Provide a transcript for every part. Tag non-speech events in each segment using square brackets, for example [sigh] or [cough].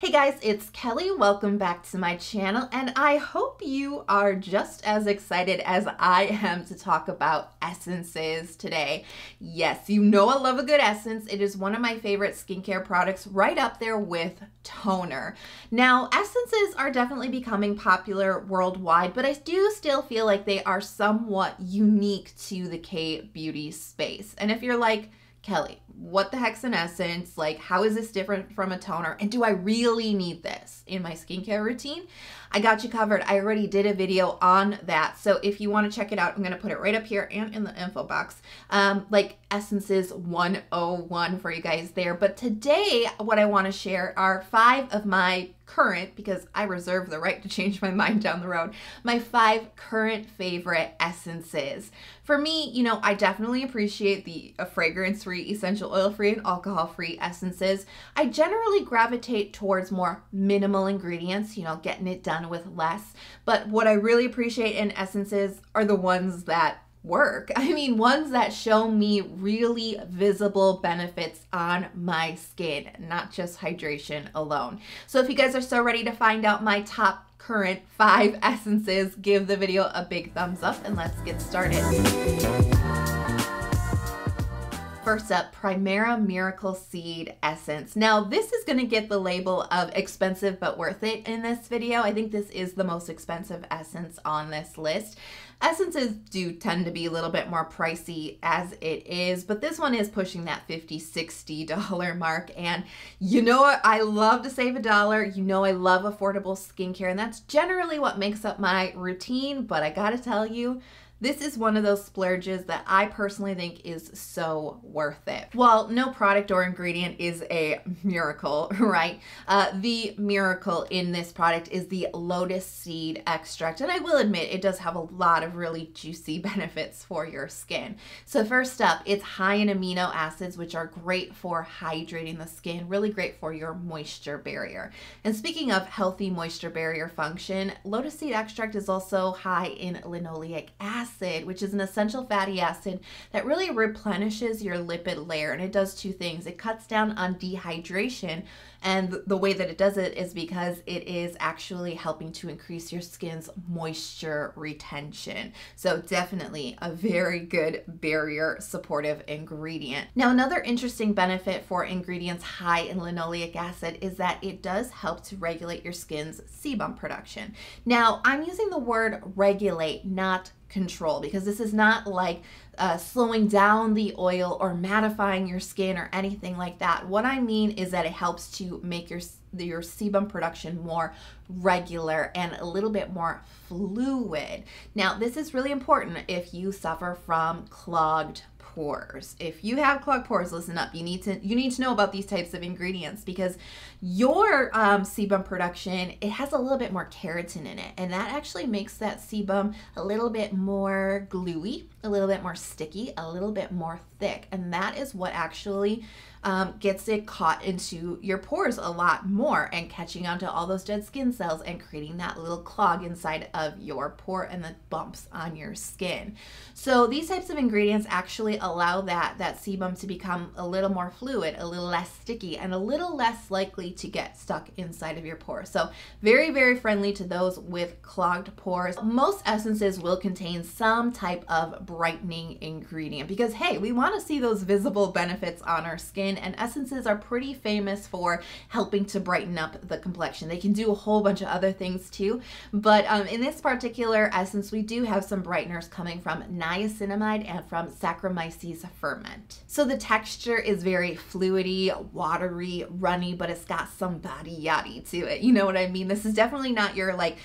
Hey guys, it's Kelly. Welcome back to my channel, and I hope you are just as excited as I am to talk about essences today. Yes, you know I love a good essence. It is one of my favorite skincare products, right up there with toner. Now, essences are definitely becoming popular worldwide, but I do still feel like they are somewhat unique to the K beauty space. And if you're like, Kelly, what the heck's an essence? Like, how is this different from a toner? And do I really need this in my skincare routine? I got you covered. I already did a video on that. So if you want to check it out, I'm going to put it right up here and in the info box, um, like Essences 101 for you guys there. But today, what I want to share are five of my current, because I reserve the right to change my mind down the road, my five current favorite essences. For me, you know, I definitely appreciate the uh, fragrance free, essential oil free, and alcohol free essences. I generally gravitate towards more minimal ingredients, you know, getting it done done with less. But what I really appreciate in essences are the ones that work. [laughs] I mean, ones that show me really visible benefits on my skin, not just hydration alone. So if you guys are so ready to find out my top current five [laughs] essences, give the video a big thumbs up and let's get started first up, Primera Miracle Seed Essence. Now, this is going to get the label of expensive but worth it in this video. I think this is the most expensive essence on this list. Essences do tend to be a little bit more pricey as it is, but this one is pushing that $50, $60 mark. And you know, I love to save a dollar. You know, I love affordable skincare, and that's generally what makes up my routine. But I got to tell you, this is one of those splurges that I personally think is so worth it. Well, no product or ingredient is a miracle, [laughs] right? Uh, the miracle in this product is the lotus seed extract. And I will admit, it does have a lot of really juicy [laughs] benefits for your skin. So first up, it's high in amino acids, which are great for hydrating the skin, really great for your moisture barrier. And speaking of healthy moisture barrier function, lotus seed extract is also high in linoleic acid acid, which is an essential fatty acid that really replenishes your lipid layer. And it does two things it cuts down on dehydration. And the way that it does it is because it is actually helping to increase your skin's moisture retention. So, definitely a very good barrier supportive ingredient. Now, another interesting benefit for ingredients high in linoleic acid is that it does help to regulate your skin's sebum production. Now, I'm using the word regulate, not control because this is not like uh, slowing down the oil or mattifying your skin or anything like that. What I mean is that it helps to make your your sebum production more regular and a little bit more fluid. Now, this is really important if you suffer from clogged pores. If you have clogged pores, listen up. You need to you need to know about these types of ingredients because your um, sebum production it has a little bit more keratin in it, and that actually makes that sebum a little bit more gluey, a little bit more sticky, a little bit more thick, and that is what actually um, gets it caught into your pores a lot more and catching onto all those dead skin cells and creating that little clog inside of your pore and the bumps on your skin. So these types of ingredients actually allow that, that sebum to become a little more fluid, a little less sticky, and a little less likely to get stuck inside of your pore. So very, very friendly to those with clogged pores. Most essences will contain some type of brightening ingredient because hey, we wanna see those visible benefits on our skin and essences are pretty famous for helping to brighten up the complexion. They can do a whole bunch of other things too, but um, in this particular essence, we do have some brighteners coming from niacinamide and from Saccharomyces ferment. So the texture is very fluidy, watery, runny, but it's got some body yaddy to it. You know what I mean? This is definitely not your like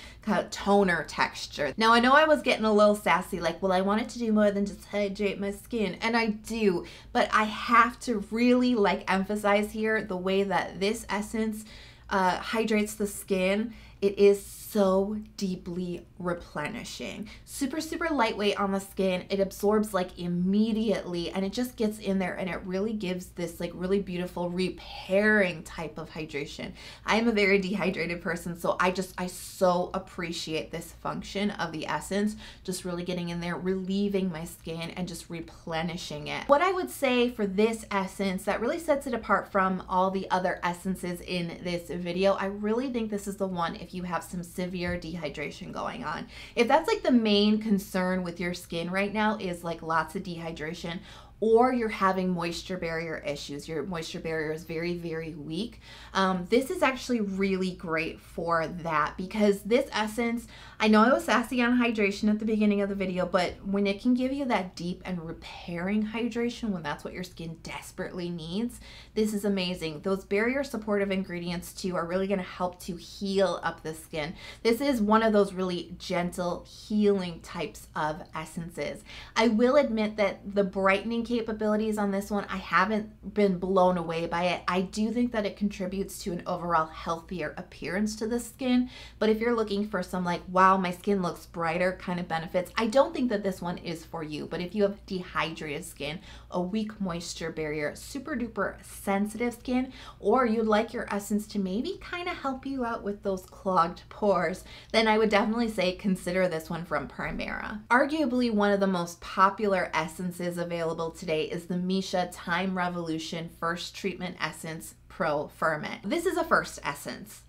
toner texture. Now I know I was getting a little sassy like, well I wanted to do more than just hydrate my skin and I do, but I have to really like emphasize here the way that this essence uh, hydrates the skin it is so deeply replenishing. Super, super lightweight on the skin. It absorbs like immediately and it just gets in there and it really gives this like really beautiful repairing type of hydration. I am a very dehydrated person, so I just, I so appreciate this function of the essence, just really getting in there, relieving my skin and just replenishing it. What I would say for this essence that really sets it apart from all the other essences in this video, I really think this is the one if you have some severe dehydration going on. If that's like the main concern with your skin right now is like lots of dehydration, or you're having moisture barrier issues. Your moisture barrier is very, very weak. Um, this is actually really great for that because this essence, I know I was sassy on hydration at the beginning of the video, but when it can give you that deep and repairing hydration when that's what your skin desperately needs, this is amazing. Those barrier supportive ingredients too are really gonna help to heal up the skin. This is one of those really gentle healing types of essences. I will admit that the brightening capabilities on this one. I haven't been blown away by it. I do think that it contributes to an overall healthier appearance to the skin. But if you're looking for some like, wow, my skin looks brighter kind of benefits, I don't think that this one is for you. But if you have dehydrated skin, a weak moisture barrier, super duper sensitive skin, or you'd like your essence to maybe kind of help you out with those clogged pores, then I would definitely say consider this one from Primera. Arguably one of the most popular essences available to today is the Misha Time Revolution First Treatment Essence Pro Ferment. This is a first essence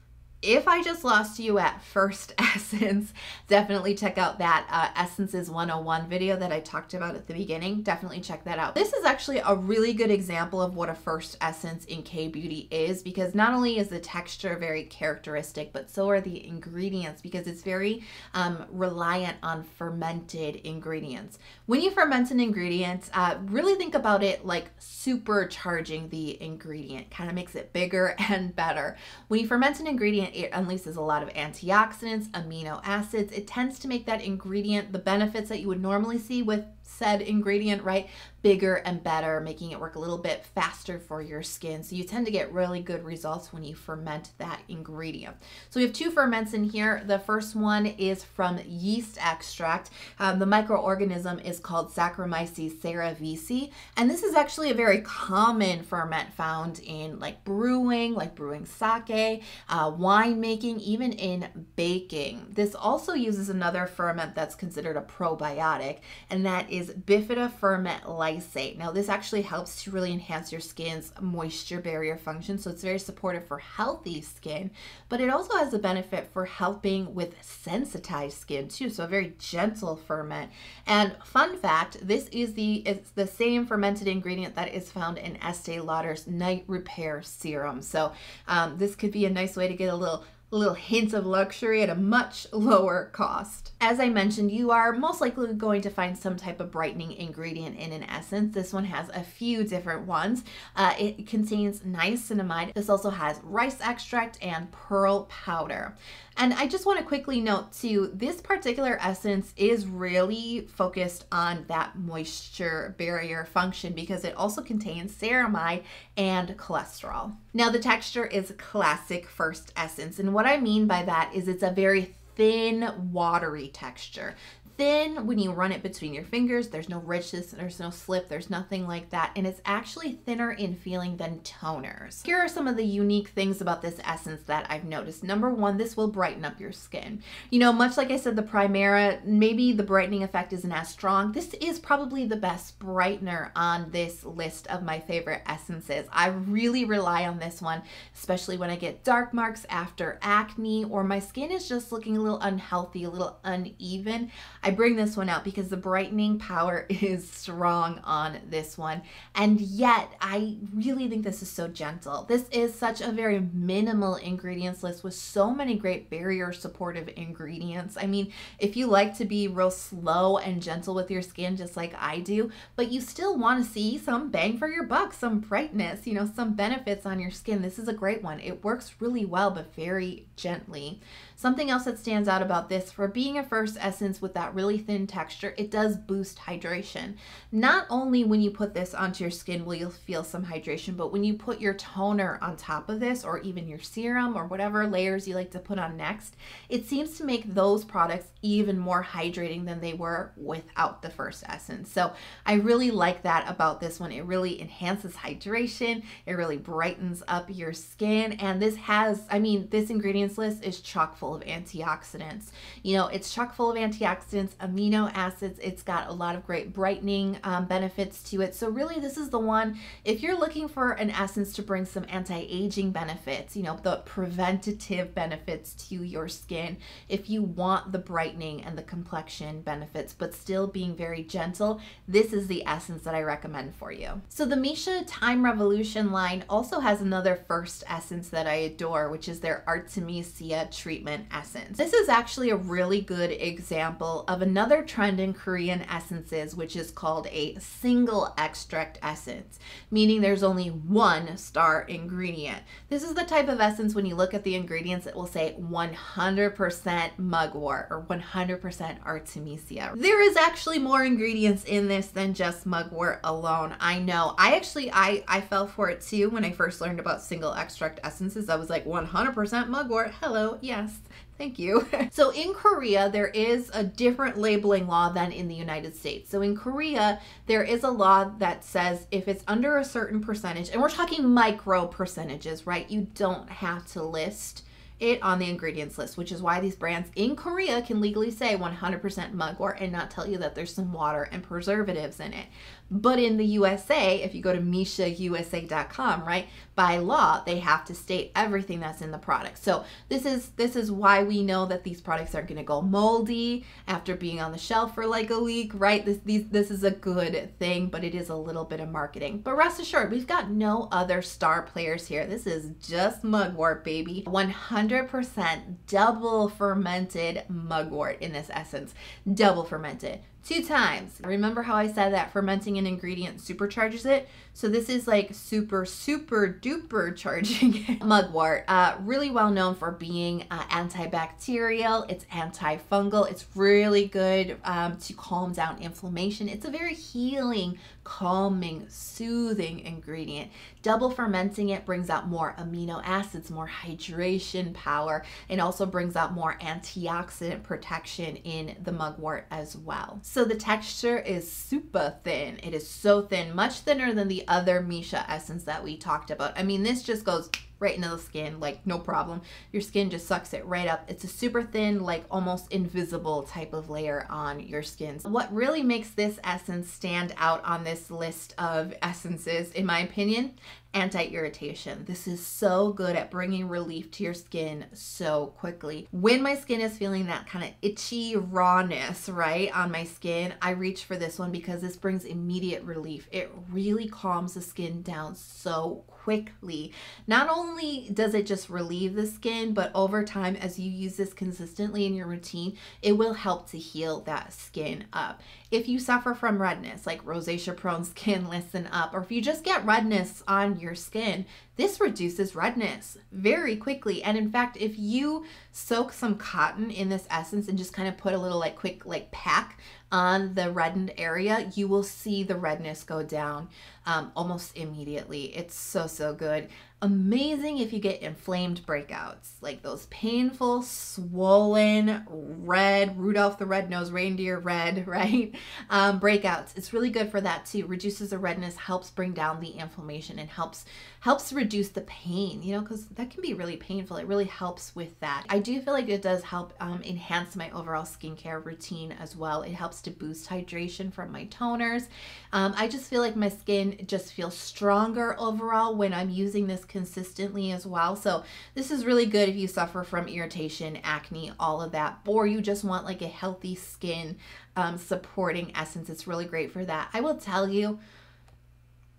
if I just lost you at first [laughs] essence, definitely check out that uh, Essences 101 video that I talked about at the beginning. Definitely check that out. This is actually a really good example of what a first essence in K-Beauty is because not only is the texture very characteristic, but so are the ingredients because it's very um, reliant on fermented ingredients. When you ferment an ingredient, uh, really think about it like supercharging the ingredient, kind of makes it bigger [laughs] and better. When you ferment an ingredient, it unleashes a lot of antioxidants, amino acids. It tends to make that ingredient the benefits that you would normally see with said ingredient, right? Bigger and better, making it work a little bit faster for your skin. So you tend to get really good results when you ferment that ingredient. So we have two ferments in here. The first one is from yeast extract. Um, the microorganism is called Saccharomyces cerevisiae. And this is actually a very common ferment found in like brewing, like brewing sake, uh, wine making, even in baking. This also uses another ferment that's considered a probiotic, and that is is Bifida Ferment Lysate. Now this actually helps to really enhance your skin's moisture barrier function. So it's very supportive for healthy skin, but it also has a benefit for helping with sensitized skin too. So a very gentle ferment. And fun fact, this is the, it's the same fermented ingredient that is found in Estee Lauder's Night Repair Serum. So um, this could be a nice way to get a little little hints of luxury at a much lower cost. As I mentioned, you are most likely going to find some type of brightening ingredient in an essence. This one has a few different ones. Uh, it contains niacinamide. This also has rice extract and pearl powder. And I just want to quickly note too, this particular essence is really focused on that moisture barrier function because it also contains ceramide and cholesterol. Now the texture is classic first essence. And what I mean by that is it's a very thin, watery texture thin when you run it between your fingers. There's no richness, there's no slip, there's nothing like that. And it's actually thinner in feeling than toners. Here are some of the unique things about this essence that I've noticed. Number one, this will brighten up your skin. You know, much like I said, the Primera, maybe the brightening effect isn't as strong. This is probably the best brightener on this list of my favorite essences. I really rely on this one, especially when I get dark marks after acne or my skin is just looking a little unhealthy, a little uneven. I bring this one out because the brightening power [laughs] is strong on this one. And yet, I really think this is so gentle. This is such a very minimal ingredients list with so many great barrier supportive ingredients. I mean, if you like to be real slow and gentle with your skin, just like I do, but you still want to see some bang for your buck, some brightness, you know, some benefits on your skin, this is a great one. It works really well, but very gently. Something else that stands out about this, for being a first essence with that really thin texture, it does boost hydration. Not only when you put this onto your skin will you feel some hydration, but when you put your toner on top of this or even your serum or whatever layers you like to put on next, it seems to make those products even more hydrating than they were without the first essence. So I really like that about this one. It really enhances hydration. It really brightens up your skin. And this has, I mean, this ingredients list is chock full of antioxidants. You know, it's chock full of antioxidants, amino acids. It's got a lot of great brightening um, benefits to it. So really this is the one, if you're looking for an essence to bring some anti-aging benefits, you know, the preventative benefits to your skin, if you want the brightening and the complexion benefits, but still being very gentle, this is the essence that I recommend for you. So the Misha Time Revolution line also has another first essence that I adore, which is their Artemisia treatment Korean essence. This is actually a really good example of another trend in Korean essences, which is called a single extract essence, meaning there's only one star ingredient. This is the type of essence when you look at the ingredients, it will say 100% mugwort or 100% artemisia. There is actually more ingredients in this than just mugwort alone. I know. I actually, I, I fell for it too when I first learned about single extract essences. I was like, 100% mugwort. Hello. Yes. Thank you. [laughs] so in Korea, there is a different labeling law than in the United States. So in Korea, there is a law that says if it's under a certain percentage, and we're talking micro percentages, right? You don't have to list it on the ingredients list, which is why these brands in Korea can legally say 100% mugwort and not tell you that there's some water and preservatives in it. But in the USA, if you go to mishausa.com, right, by law, they have to state everything that's in the product. So this is this is why we know that these products aren't going to go moldy after being on the shelf for like a week, right? This these, this is a good thing, but it is a little bit of marketing. But rest assured, we've got no other star players here. This is just mugwort, baby. 100 100% double fermented mugwort in this essence. Double fermented two times. Remember how I said that fermenting an ingredient supercharges it? So this is like super, super duper [laughs] charging mugwort. Uh, really well known for being uh, antibacterial, it's antifungal, it's really good um, to calm down inflammation. It's a very healing, calming, soothing ingredient. Double fermenting it brings out more amino acids, more hydration power, and also brings out more antioxidant protection in the mugwort as well. So the texture is super thin. It is so thin, much thinner than the other Misha essence that we talked about. I mean, this just goes right into the skin, like no problem. Your skin just sucks it right up. It's a super thin, like almost invisible type of layer on your skin. So what really makes this essence stand out on this list of essences, in my opinion, anti-irritation. This is so good at bringing relief to your skin so quickly. When my skin is feeling that kind of itchy rawness, right, on my skin, I reach for this one because this brings immediate relief. It really calms the skin down so quickly. Not only does it just relieve the skin, but over time as you use this consistently in your routine, it will help to heal that skin up if you suffer from redness, like rosacea prone [laughs] skin, listen up, or if you just get redness on your skin, this reduces redness very quickly. And in fact, if you soak some cotton in this essence and just kind of put a little like quick like pack on the reddened area, you will see the redness go down um, almost immediately. It's so, so good. Amazing if you get inflamed breakouts, like those painful, swollen, red, Rudolph the Red-Nosed Reindeer red, [laughs] right? Um, breakouts. It's really good for that too. Reduces the redness, helps bring down the inflammation and helps helps reduce the pain, you know, because that can be really painful. It really helps with that. I do feel like it does help um, enhance my overall skincare routine as well. It helps to boost hydration from my toners. Um, I just feel like my skin just feels stronger overall when I'm using this consistently as well. So this is really good if you suffer from irritation, acne, all of that, or you just want like a healthy skin um, supporting essence. It's really great for that. I will tell you,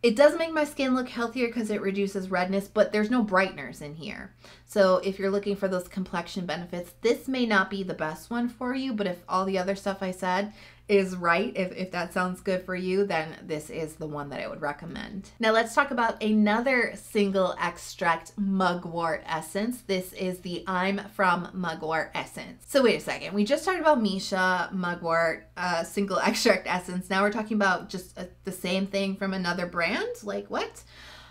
it does make my skin look healthier because it reduces redness, but there's no brighteners in here. So if you're looking for those complexion benefits, this may not be the best one for you, but if all the other stuff I said is right, if, if that sounds good for you, then this is the one that I would recommend. Now let's talk about another single extract mugwort essence. This is the I'm From Mugwort Essence. So wait a second, we just talked about Misha, mugwort, uh, single [laughs] extract essence. Now we're talking about just a, uh, the same thing from another brand? Like what?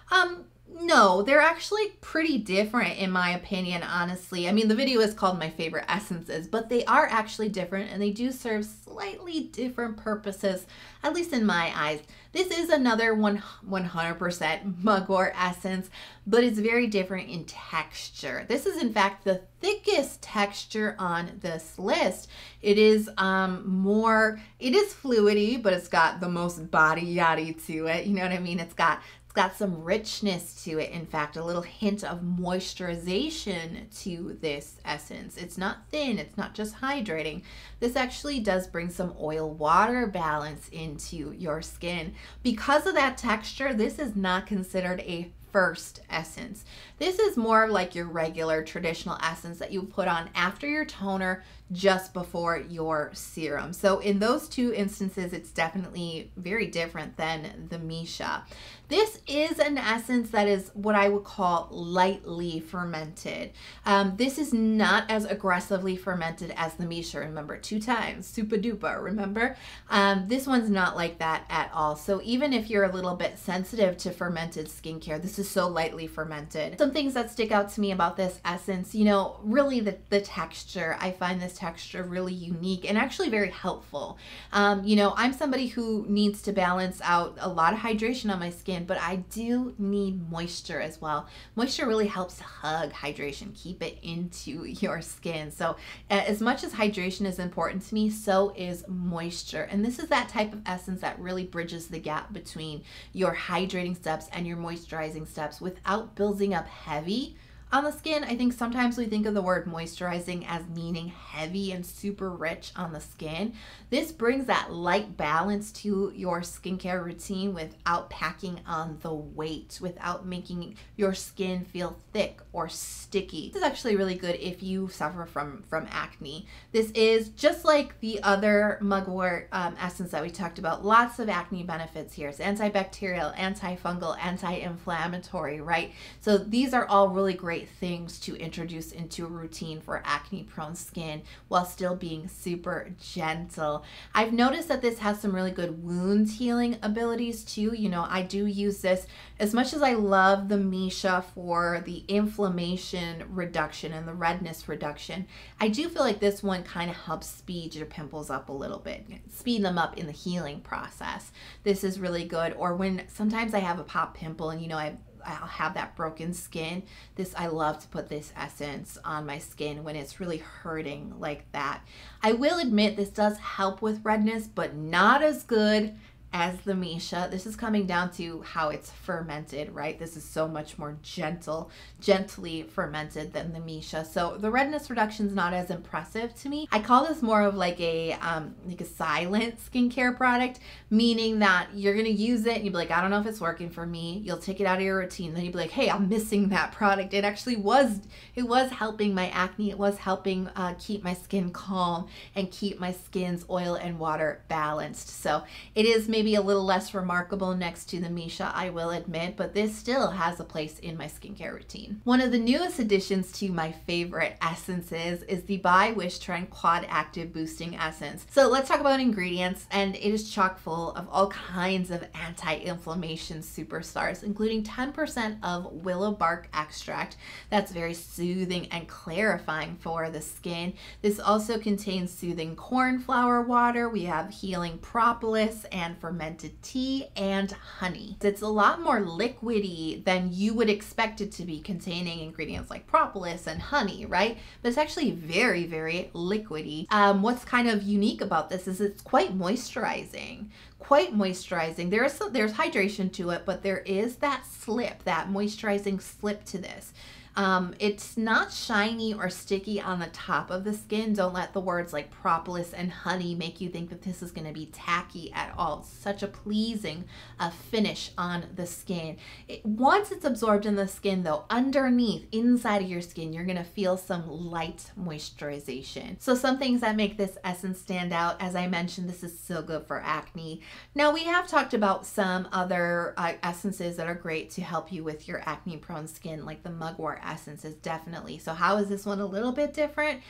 Um, no, they're actually pretty different in my opinion, honestly. I mean, the video is called My Favorite Essences, but they are actually different and they do serve slightly different purposes, at least in my eyes. This is another 100% mugwort essence, but it's very different in texture. This is in fact the thickest texture on this list. It is um, more, it is fluidy, but it's got the most body yaddy to it. You know what I mean? It's got got some richness to it. In fact, a little hint of moisturization to this essence. It's not thin, it's not just hydrating. This actually does bring some oil water balance into your skin. Because of that texture, this is not considered a first essence. This is more like your regular traditional essence that you put on after your toner just before your serum. So in those two instances, it's definitely very different than the Misha. This is an essence that is what I would call lightly fermented. Um, this is not as aggressively fermented as the Misha. Remember, two times, super duper, remember? Um, this one's not like that at all. So even if you're a little bit sensitive to fermented skincare, this is so lightly fermented. Some things that stick out to me about this essence, you know, really the, the texture. I find this texture really unique and actually very helpful. Um, you know, I'm somebody who needs to balance out a lot of hydration on my skin, but I do need moisture as well. Moisture really helps hug hydration, keep it into your skin. So as much as hydration is important to me, so is moisture. And this is that type of essence that really bridges the gap between your hydrating steps and your moisturizing steps without building up heavy on the skin, I think sometimes we think of the word moisturizing as meaning heavy and super rich on the skin. This brings that light balance to your skincare routine without packing on the weight, without making your skin feel thick or sticky. This is actually really good if you suffer from, from acne. This is just like the other mugwort um, essence that we talked about, lots of acne benefits here. It's antibacterial, antifungal, anti-inflammatory, right? So these are all really great things to introduce into a routine for acne prone skin while still being super gentle. I've noticed that this has some really good wound healing abilities too. You know, I do use this as much as I love the Misha for the inflammation reduction and the redness reduction. I do feel like this one kind of helps speed your pimples up a little bit, speed them up in the healing process. This is really good. Or when sometimes I have a pop pimple and you know, I I'll have that broken skin. This, I love to put this essence on my skin when it's really hurting like that. I will admit this does help with redness, but not as good as the Misha. This is coming down to how it's fermented, right? This is so much more gentle, gently fermented than the Misha. So the redness reduction is not as impressive to me. I call this more of like a um, like a silent skincare product, meaning that you're gonna use it and you'll be like, I don't know if it's working for me. You'll take it out of your routine, then you'll be like, Hey, I'm missing that product. It actually was it was helping my acne. It was helping uh, keep my skin calm and keep my skin's oil and water balanced. So it is maybe maybe a little less remarkable next to the Misha, I will admit, but this still has a place in my skincare routine. One of the newest additions to my favorite essences is the By Wish Trend Quad Active Boosting Essence. So let's talk about ingredients, and it is chock full of all kinds of anti-inflammation superstars, including 10% of willow bark extract. That's very soothing and clarifying for the skin. This also contains soothing cornflower water. We have healing propolis and for fermented tea and honey. It's a lot more liquidy than you would expect it to be containing ingredients like propolis and honey, right? But it's actually very, very liquidy. Um, what's kind of unique about this is it's quite moisturizing quite moisturizing. There is there's hydration to it, but there is that slip, that moisturizing slip to this. Um, it's not shiny or sticky on the top of the skin. Don't let the words like propolis and honey make you think that this is going to be tacky at all. It's such a pleasing uh, finish on the skin. It, once it's absorbed in the skin though, underneath, inside of your skin, you're going to feel some light moisturization. So some things that make this essence stand out, as I mentioned, this is so good for acne. Now we have talked about some other uh, essences that are great to help you with your acne prone skin, like the mugwort essences, definitely. So how is this one a little bit different?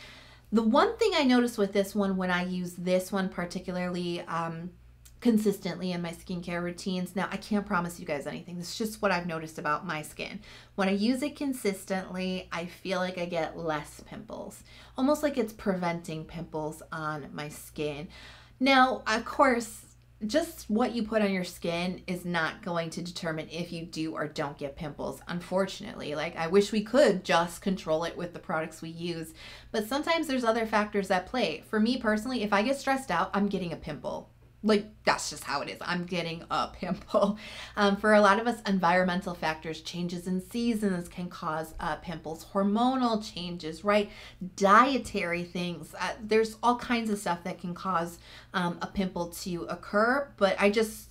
The one thing I noticed with this one when I use this one particularly um, consistently in my skincare routines, now I can't promise you guys anything. It's just what I've noticed about my skin. When I use it consistently, I feel like I get less pimples, almost like it's preventing pimples on my skin. Now, of course, just what you put on your skin is not going to determine if you do or don't get pimples, unfortunately. Like, I wish we could just control it with the products we use, but sometimes there's other factors at play. For me personally, if I get stressed out, I'm getting a pimple like that's just how it is. I'm getting a [laughs] pimple. Um, for a lot of us, environmental factors, changes in seasons can cause uh, pimples, hormonal changes, right? Dietary things. Uh, there's all kinds of stuff that can cause um, a pimple to occur, but I just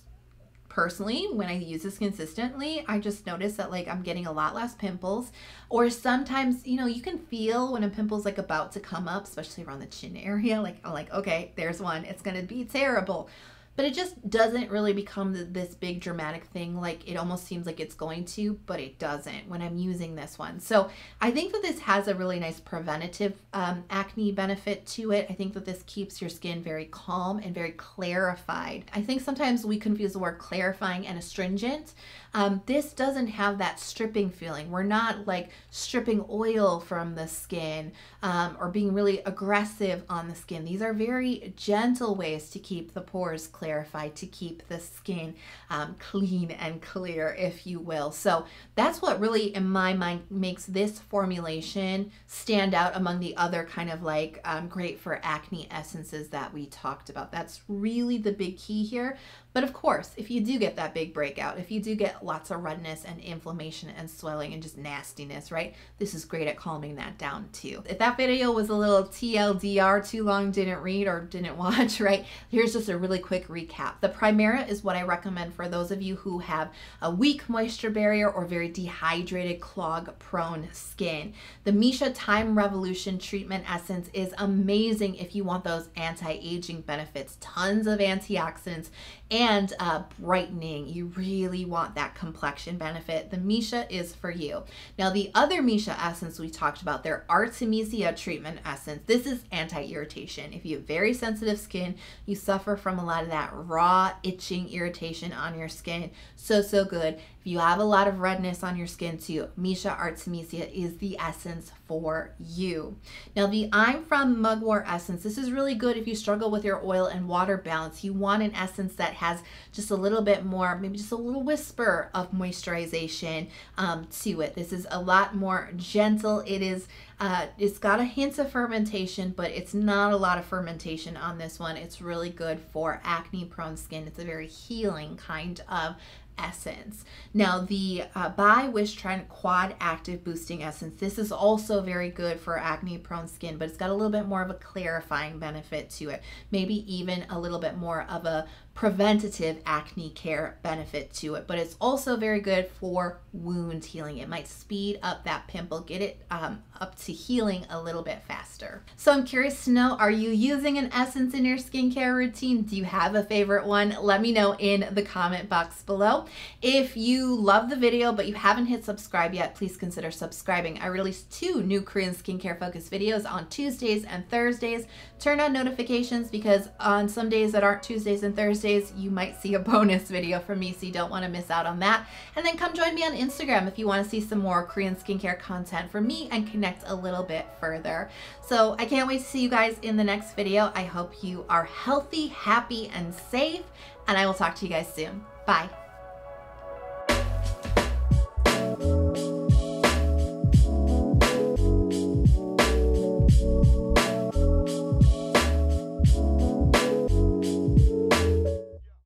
personally, when I use this consistently, I just notice that like I'm getting a lot less pimples. Or sometimes, you know, you can feel when a pimple's like about to come up, especially around the chin area. Like I'm like, okay, there's one. It's gonna be terrible but it just doesn't really become this big dramatic thing like it almost seems like it's going to but it doesn't when i'm using this one so i think that this has a really nice preventative um, acne benefit to it i think that this keeps your skin very calm and very clarified i think sometimes we confuse the word clarifying and astringent um, this doesn't have that stripping feeling. We're not like stripping oil from the skin um, or being really aggressive on the skin. These are very gentle ways to keep the pores clarified, to keep the skin um, clean and clear, if you will. So that's what really, in my mind, makes this formulation stand out among the other kind of like um, great for acne essences that we talked about. That's really the big key here. But of course, if you do get that big breakout, if you do get lots of redness and inflammation and swelling and just nastiness, right? This is great at calming that down too. If that video was a little TLDR, too long, didn't read or didn't [laughs] watch, right? Here's just a really quick recap. The Primera is what I recommend for those of you who have a weak moisture barrier or very dehydrated, clog prone skin. The Misha Time Revolution Treatment Essence is amazing if you want those anti aging benefits, tons of antioxidants and and uh, brightening. You really want that complexion benefit. The Misha is for you. Now the other Misha essence we talked about, their Artemisia treatment essence, this is anti-irritation. If you have very sensitive skin, you suffer from a lot of that raw itching irritation on your skin. So, so good. If you have a lot of redness on your skin too, Misha Artemisia is the essence for you. Now the I'm From Mugwort essence, this is really good if you struggle with your oil and water balance. You want an essence that has has just a little bit more, maybe just a little whisper of moisturization um, to it. This is a lot more gentle. It is, uh, it's got a hint of fermentation, but it's not a lot of fermentation on this one. It's really good for acne prone skin. It's a very healing kind of essence. Now the uh, By Wish Trend Quad Active Boosting Essence, this is also very good for acne prone skin, but it's got a little bit more of a clarifying benefit to it. Maybe even a little bit more of a preventative acne care benefit to it, but it's also very good for wound healing. It might speed up that pimple, get it um, up to healing a little bit faster. So I'm curious to know, are you using an essence in your skincare routine? Do you have a favorite one? Let me know in the comment box below. If you love the video, but you haven't hit subscribe yet, please consider subscribing. I release two new Korean skincare focused videos on Tuesdays and Thursdays. Turn on notifications because on some days that aren't Tuesdays and Thursdays, you might see a [laughs] bonus video from me, so you don't want to miss out on that. And then come join me on Instagram if you want to see some more Korean skincare content from me and connect a little bit further. So I can't wait to see you guys in the next video. I hope you are healthy, happy, and safe, and I will talk to you guys soon. Bye.